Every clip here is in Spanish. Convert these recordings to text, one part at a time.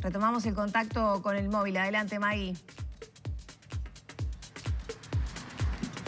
Retomamos el contacto con el móvil. Adelante, Maggie.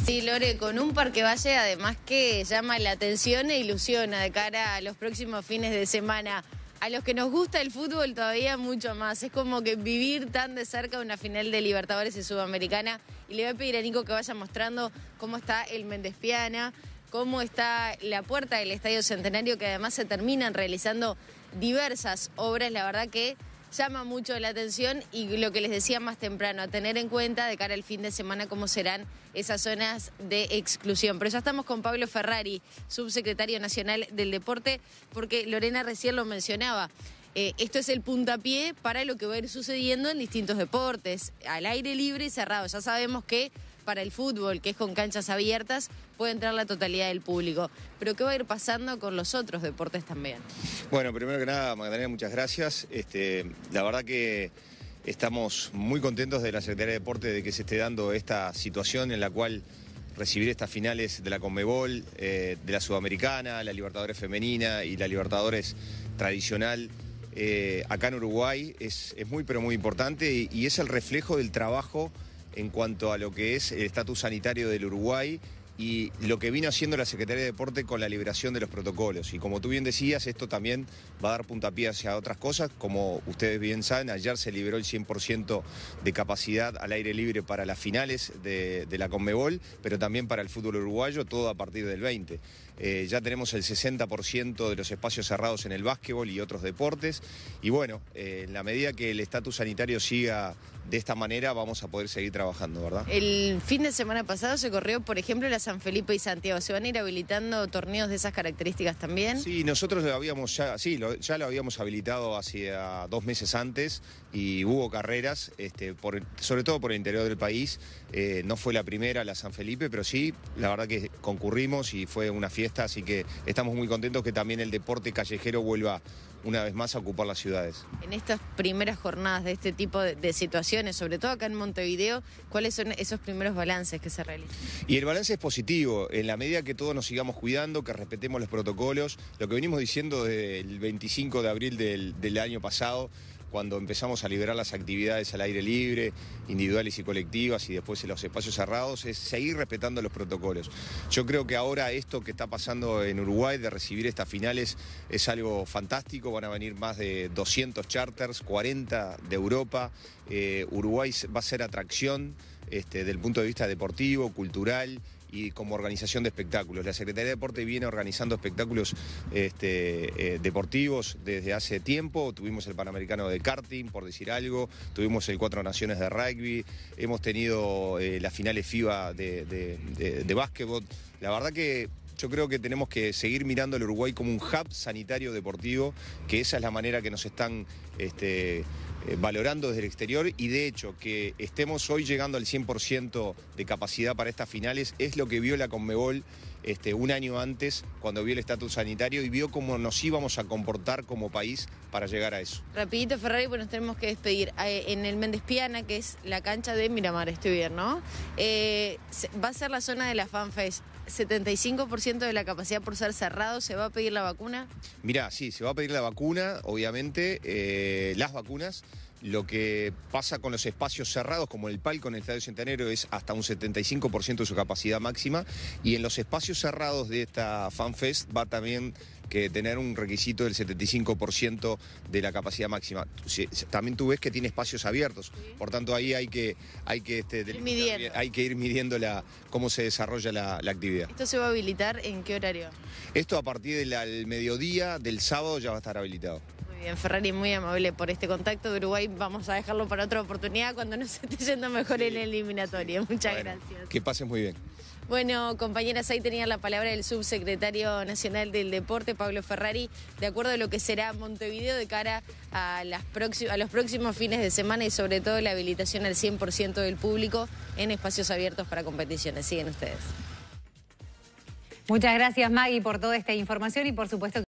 Sí, Lore, con un Parque Valle además que llama la atención e ilusiona de cara a los próximos fines de semana. A los que nos gusta el fútbol todavía mucho más. Es como que vivir tan de cerca una final de Libertadores y Sudamericana. Y le voy a pedir a Nico que vaya mostrando cómo está el Mendespiana, cómo está la puerta del Estadio Centenario, que además se terminan realizando diversas obras. La verdad que llama mucho la atención y lo que les decía más temprano, a tener en cuenta de cara al fin de semana cómo serán esas zonas de exclusión. Pero ya estamos con Pablo Ferrari, subsecretario nacional del deporte, porque Lorena recién lo mencionaba. Eh, esto es el puntapié para lo que va a ir sucediendo en distintos deportes, al aire libre y cerrado. Ya sabemos que para el fútbol, que es con canchas abiertas, puede entrar la totalidad del público. Pero ¿qué va a ir pasando con los otros deportes también? Bueno, primero que nada, Magdalena, muchas gracias. Este, la verdad que estamos muy contentos de la Secretaría de Deporte de que se esté dando esta situación en la cual recibir estas finales de la Conmebol, eh, de la Sudamericana, la Libertadores Femenina y la Libertadores Tradicional. Eh, acá en Uruguay es, muy pero muy importante y es el reflejo del trabajo en cuanto a lo que es el estatus sanitario del Uruguay y lo que vino haciendo la Secretaría de Deporte con la liberación de los protocolos. Y como tú bien decías, esto también va a dar puntapié hacia otras cosas. Como ustedes bien saben, ayer se liberó el 100% de capacidad al aire libre para las finales de, la Conmebol, pero también para el fútbol uruguayo, todo a partir del 20. Eh, ya tenemos el 60% de los espacios cerrados en el básquetbol y otros deportes. Y bueno, eh, en la medida que el estatus sanitario siga de esta manera vamos a poder seguir trabajando, ¿verdad? El fin de semana pasado se corrió, por ejemplo, la San Felipe y Santiago. ¿Se van a ir habilitando torneos de esas características también? Sí, nosotros lo habíamos ya, sí, lo, ya lo habíamos habilitado hacia ah, dos meses antes y hubo carreras, este, sobre todo por el interior del país. Eh, no fue la primera, la San Felipe, pero sí, la verdad que concurrimos y fue una fiesta, así que estamos muy contentos que también el deporte callejero vuelva una vez más a ocupar las ciudades. En estas primeras jornadas de este tipo de, situaciones, sobre todo acá en Montevideo, ¿cuáles son esos primeros balances que se realizan? Y el balance es positivo, en la medida que todos nos sigamos cuidando, que respetemos los protocolos, lo que venimos diciendo desde el 25 de abril del año pasado, cuando empezamos a liberar las actividades al aire libre, individuales y colectivas, y después en los espacios cerrados, es seguir respetando los protocolos. Yo creo que ahora esto que está pasando en Uruguay de recibir estas finales es algo fantástico. Van a venir más de 200 charters, 40 de Europa. Eh, Uruguay va a ser atracción este, desde del punto de vista deportivo, cultural y como organización de espectáculos. La Secretaría de Deporte viene organizando espectáculos este, eh, deportivos desde hace tiempo. Tuvimos el Panamericano de karting, por decir algo, tuvimos el Cuatro Naciones de rugby, hemos tenido eh, las finales FIBA de, básquetbol. La verdad que yo creo que tenemos que seguir mirando al Uruguay como un hub sanitario deportivo, que esa es la manera que nos están este, eh, valorando desde el exterior y de hecho que estemos hoy llegando al 100% de capacidad para estas finales es lo que vio la Conmebol este, un año antes cuando vio el estatus sanitario y vio cómo nos íbamos a comportar como país para llegar a eso. Rapidito Ferrari, pues nos tenemos que despedir. Ah, eh, en el Méndez Piana, que es la cancha de Miramar este viernes, ¿no? Eh, va a ser la zona de la FanFest. 75% de la capacidad por ser cerrado, ¿se va a pedir la vacuna? Mirá, sí, se va a pedir la vacuna, obviamente, eh, las vacunas. Lo que pasa con los espacios cerrados, como el palco en el Estadio Centenario, es hasta un 75% de su capacidad máxima. Y en los espacios cerrados de esta FanFest va también que tener un requisito del 75% de la capacidad máxima. También tú ves que tiene espacios abiertos, por tanto ahí hay que, hay que, este, ir, hay que ir midiendo cómo se desarrolla la, actividad. ¿Esto se va a habilitar en qué horario? Esto a partir del mediodía del sábado ya va a estar habilitado bien, Ferrari, muy amable por este contacto Uruguay. Vamos a dejarlo para otra oportunidad cuando nos esté yendo mejor en el eliminatoria. Muchas gracias. Que pases muy bien. Bueno, compañeras, ahí tenía la palabra el subsecretario nacional del deporte, Pablo Ferrari, de acuerdo a lo que será Montevideo de cara a, las a los próximos fines de semana y sobre todo la habilitación al 100% del público en espacios abiertos para competiciones. Siguen ustedes. Muchas gracias, Maggie, por toda esta información y por supuesto... que...